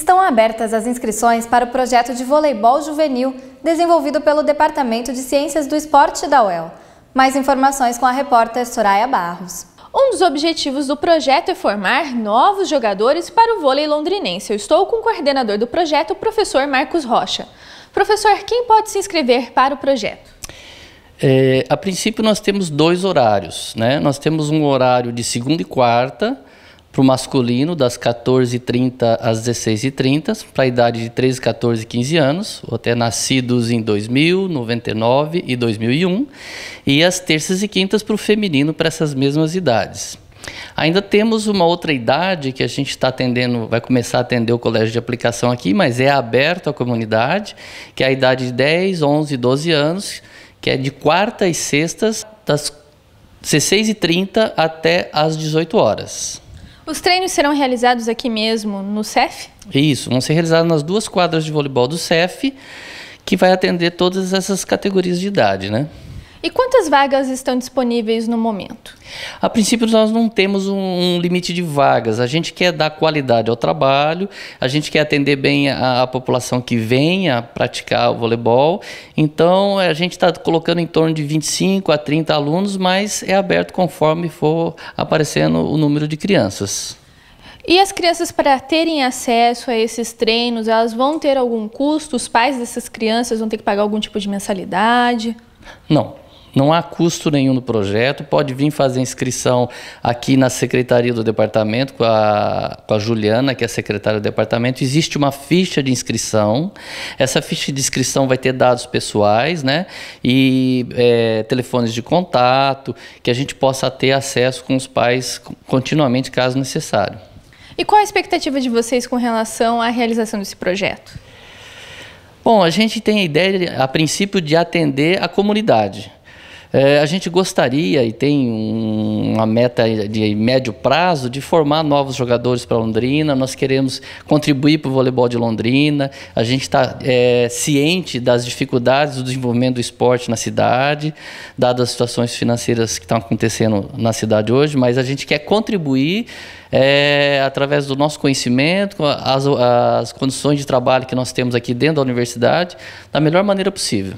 Estão abertas as inscrições para o projeto de voleibol juvenil desenvolvido pelo Departamento de Ciências do Esporte da UEL. Mais informações com a repórter Soraya Barros. Um dos objetivos do projeto é formar novos jogadores para o vôlei londrinense. Eu estou com o coordenador do projeto, o professor Marcos Rocha. Professor, quem pode se inscrever para o projeto? É, a princípio nós temos dois horários, né? Nós temos um horário de segunda e quarta para o masculino, das 14h30 às 16h30, para a idade de 13, 14 15 anos, ou até nascidos em 2000, 99 e 2001, e as terças e quintas para o feminino, para essas mesmas idades. Ainda temos uma outra idade que a gente está atendendo, vai começar a atender o colégio de aplicação aqui, mas é aberto à comunidade, que é a idade de 10, 11, 12 anos, que é de quarta e sextas, das 16h30 até as 18 horas. Os treinos serão realizados aqui mesmo, no CEF? Isso, vão ser realizados nas duas quadras de voleibol do CEF, que vai atender todas essas categorias de idade, né? E quantas vagas estão disponíveis no momento? A princípio, nós não temos um, um limite de vagas. A gente quer dar qualidade ao trabalho, a gente quer atender bem a, a população que vem a praticar o voleibol. Então, é, a gente está colocando em torno de 25 a 30 alunos, mas é aberto conforme for aparecendo o número de crianças. E as crianças, para terem acesso a esses treinos, elas vão ter algum custo? Os pais dessas crianças vão ter que pagar algum tipo de mensalidade? Não, não há custo nenhum no projeto, pode vir fazer inscrição aqui na secretaria do departamento com a, com a Juliana, que é a secretária do departamento. Existe uma ficha de inscrição. Essa ficha de inscrição vai ter dados pessoais, né? E é, telefones de contato, que a gente possa ter acesso com os pais continuamente, caso necessário. E qual a expectativa de vocês com relação à realização desse projeto? Bom, a gente tem a ideia, a princípio, de atender a comunidade. É, a gente gostaria e tem um, uma meta de médio prazo de formar novos jogadores para Londrina. Nós queremos contribuir para o voleibol de Londrina. A gente está é, ciente das dificuldades do desenvolvimento do esporte na cidade, dadas as situações financeiras que estão acontecendo na cidade hoje, mas a gente quer contribuir é, através do nosso conhecimento, as, as condições de trabalho que nós temos aqui dentro da universidade, da melhor maneira possível.